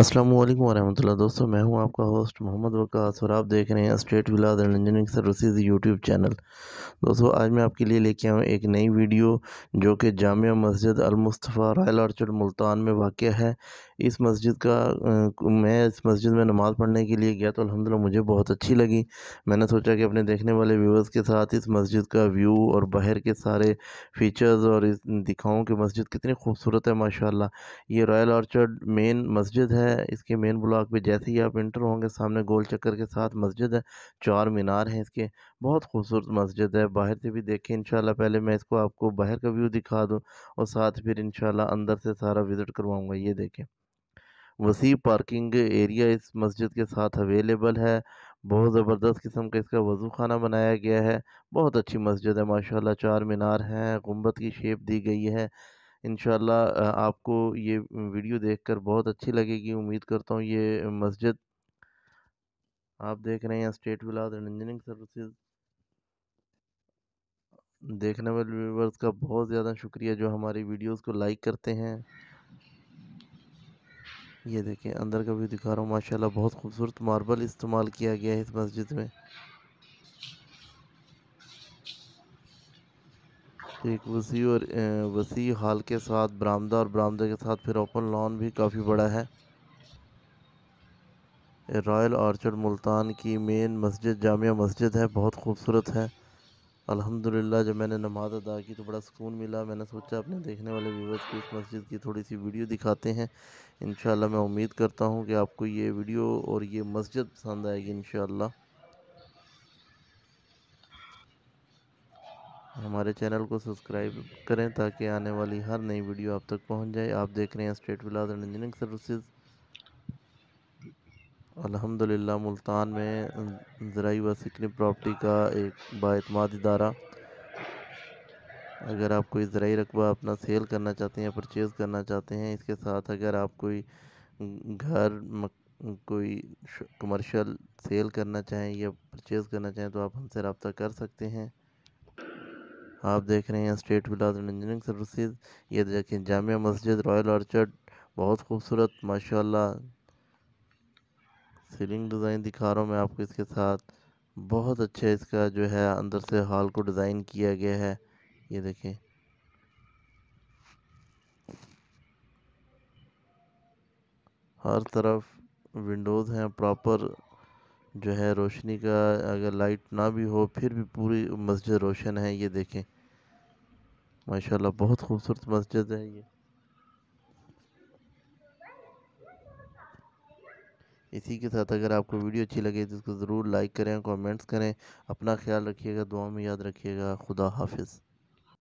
असलम वरहमल्ला दोस्तों मैं हूं आपका होस्ट मोहम्मद वकास और आप देख रहे हैं state Vilas and engineering services YouTube channel दोस्तों आज मैं आपके लिए लेके हूँ एक नई वीडियो जो कि जाम मस्जिद अलमुस्तफ़ा रॉयल ऑर्चर्ड मुल्तान में वाक़ है इस मस्जिद का मैं इस मस्जिद में नमाज़ पढ़ने के लिए गया तो अलहमदिल्ला मुझे बहुत अच्छी लगी मैंने सोचा कि अपने देखने वाले व्यूवर्स के साथ इस मस्जिद का व्यू और बाहर के सारे फीचर्स और दिखाऊँ कि मस्जिद कितनी खूबसूरत है माशाल्लाह ये रॉयल ऑर्चर्ड मेन मस्जिद है इसके मेन ब्लॉक पर जैसे ही आप इंटर होंगे सामने गोल चक्कर के साथ मस्जिद है चार मीनार हैं इसके बहुत खूबसूरत मस्जिद है बाहर से भी देखें इंशाल्लाह पहले मैं इसको आपको बाहर का व्यू दिखा दूँ और साथ फिर इन अंदर से सारा विज़िट करवाऊँगा ये देखें वसी पार्किंग एरिया इस मस्जिद के साथ अवेलेबल है बहुत ज़बरदस्त किस्म का इसका वज़ू खाना बनाया गया है बहुत अच्छी मस्जिद है माशाल्लाह चार मीनार हैं गुम्बद की शेप दी गई है इन आपको ये वीडियो देखकर बहुत अच्छी लगेगी उम्मीद करता हूँ ये मस्जिद आप देख रहे हैं state Vilas and engineering services देखने वाले व्यूवर्स का बहुत ज़्यादा शुक्रिया जो हमारी वीडियोस को लाइक करते हैं ये देखें अंदर का भी दिखा रहा हूँ माशाल्लाह बहुत खूबसूरत मार्बल इस्तेमाल किया गया है इस मस्जिद में एक वसी और वसी हाल के साथ बरामदा और बरामदा के साथ फिर ओपन लॉन भी काफ़ी बड़ा है रॉयल आर्चर्ड मुल्तान की मेन मस्जिद जामिया मस्जिद है बहुत खूबसूरत है अल्हम्दुलिल्लाह जब मैंने नमाज़ अदा की तो बड़ा सुकून मिला मैंने सोचा अपने देखने वाले व्यूवर्स को इस मस्जिद की थोड़ी सी वीडियो दिखाते हैं इन मैं उम्मीद करता हूँ कि आपको ये वीडियो और ये मस्जिद पसंद आएगी इन हमारे चैनल को सब्सक्राइब करें ताकि आने वाली हर नई वीडियो आप तक पहुँच जाए आप देख रहे हैं state Vilas and engineering services अल्हम्दुलिल्लाह मुल्तान में ज़राई व सिकनी प्रॉपर्टी का एक बातमाद इदारा अगर आप कोई ज़राई रकबा अपना सेल करना चाहते हैं परचेज़ करना चाहते हैं इसके साथ अगर आप कोई घर मक, कोई कमर्शल सेल करना चाहें या परचेज़ करना चाहें तो आप हमसे रबता कर सकते हैं आप देख रहे हैं state Vilas and engineering services ये देखें जामिया मस्जिद रॉयल ऑर्चर्ड बहुत खूबसूरत माशाल्लाह सीलिंग डिज़ाइन दिखा रहा हूँ मैं आपको इसके साथ बहुत अच्छा इसका जो है अंदर से हॉल को डिज़ाइन किया गया है ये देखें हर तरफ विंडोज़ हैं प्रॉपर जो है रोशनी का अगर लाइट ना भी हो फिर भी पूरी मस्जिद रोशन है ये देखें माशाल्लाह बहुत खूबसूरत मस्जिद है ये इसी के साथ अगर आपको वीडियो अच्छी लगे तो इसको ज़रूर लाइक करें कमेंट्स करें अपना ख्याल रखिएगा दुआ में याद रखिएगा खुदा हाफिज़